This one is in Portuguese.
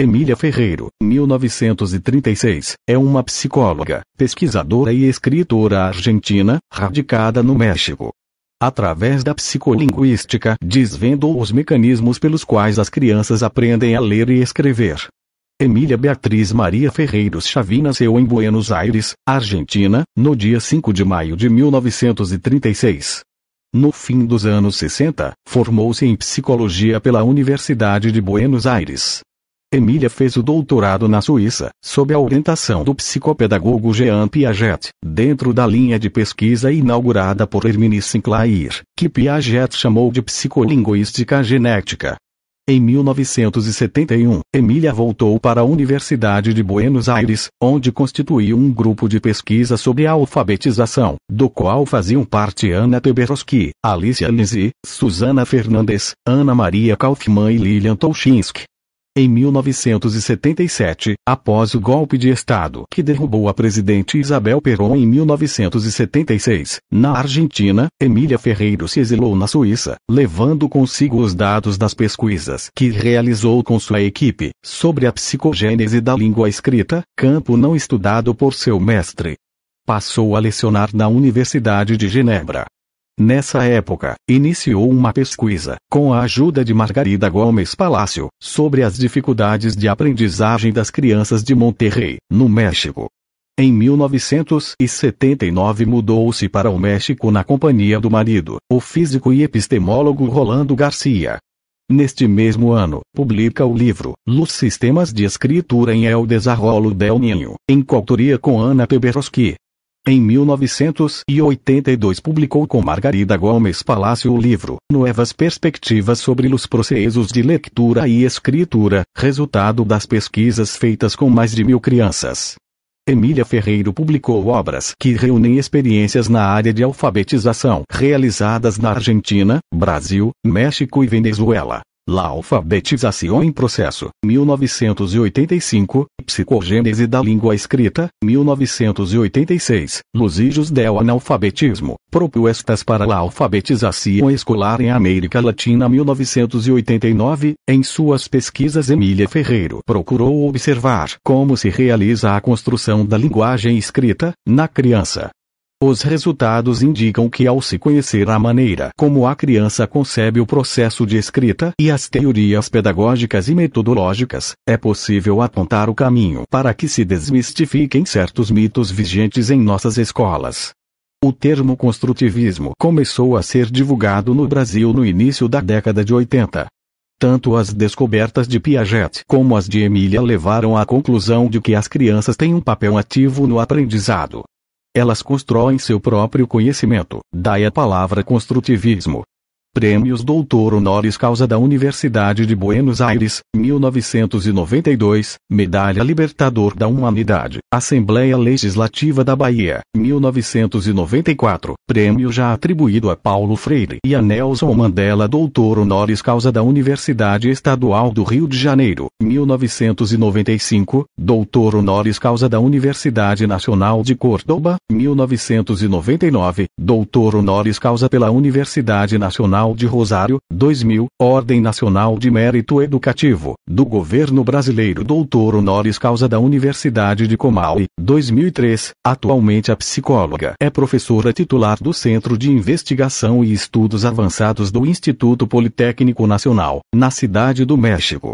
Emília Ferreiro, 1936, é uma psicóloga, pesquisadora e escritora argentina, radicada no México. Através da psicolinguística, desvendou os mecanismos pelos quais as crianças aprendem a ler e escrever. Emília Beatriz Maria Ferreiros Chavi nasceu em Buenos Aires, Argentina, no dia 5 de maio de 1936. No fim dos anos 60, formou-se em psicologia pela Universidade de Buenos Aires. Emília fez o doutorado na Suíça, sob a orientação do psicopedagogo Jean Piaget, dentro da linha de pesquisa inaugurada por Hermine Sinclair, que Piaget chamou de psicolinguística genética. Em 1971, Emília voltou para a Universidade de Buenos Aires, onde constituiu um grupo de pesquisa sobre a alfabetização, do qual faziam parte Ana Teberoski, Alicia Lisi, Susana Fernandes, Ana Maria Kaufmann e Lilian Tolchinsky em 1977, após o golpe de Estado que derrubou a presidente Isabel Perón em 1976, na Argentina, Emília Ferreiro se exilou na Suíça, levando consigo os dados das pesquisas que realizou com sua equipe sobre a psicogênese da língua escrita, campo não estudado por seu mestre. Passou a lecionar na Universidade de Genebra, Nessa época, iniciou uma pesquisa, com a ajuda de Margarida Gomes Palácio, sobre as dificuldades de aprendizagem das crianças de Monterrey, no México. Em 1979 mudou-se para o México na companhia do marido, o físico e epistemólogo Rolando Garcia. Neste mesmo ano, publica o livro Los Sistemas de Escritura em El Desarrollo del Niño, em coautoria com Ana Peberoski, em 1982 publicou com Margarida Gomes Palácio o livro Novas Perspectivas sobre os Processos de Leitura e Escritura, resultado das pesquisas feitas com mais de mil crianças. Emília Ferreiro publicou obras que reúnem experiências na área de alfabetização realizadas na Argentina, Brasil, México e Venezuela. La alfabetização em processo, 1985, Psicogênese da língua escrita, 1986, Lusígios del analfabetismo, propuestas para la alfabetização escolar em América Latina 1989, em suas pesquisas Emília Ferreiro procurou observar como se realiza a construção da linguagem escrita, na criança, os resultados indicam que ao se conhecer a maneira como a criança concebe o processo de escrita e as teorias pedagógicas e metodológicas, é possível apontar o caminho para que se desmistifiquem certos mitos vigentes em nossas escolas. O termo construtivismo começou a ser divulgado no Brasil no início da década de 80. Tanto as descobertas de Piaget como as de Emília levaram à conclusão de que as crianças têm um papel ativo no aprendizado, elas constroem seu próprio conhecimento. Daí a palavra construtivismo. Prêmios Doutor Honoris Causa da Universidade de Buenos Aires, 1992, Medalha Libertador da Humanidade, Assembleia Legislativa da Bahia, 1994, prêmio já atribuído a Paulo Freire e a Nelson Mandela Doutor Honoris Causa da Universidade Estadual do Rio de Janeiro, 1995, Doutor Honoris Causa da Universidade Nacional de Córdoba, 1999, Doutor Honoris Causa pela Universidade Nacional Nacional de Rosário, 2000, Ordem Nacional de Mérito Educativo, do Governo Brasileiro Doutor Honoris Causa da Universidade de Comaui, 2003, atualmente a psicóloga é professora titular do Centro de Investigação e Estudos Avançados do Instituto Politécnico Nacional, na cidade do México.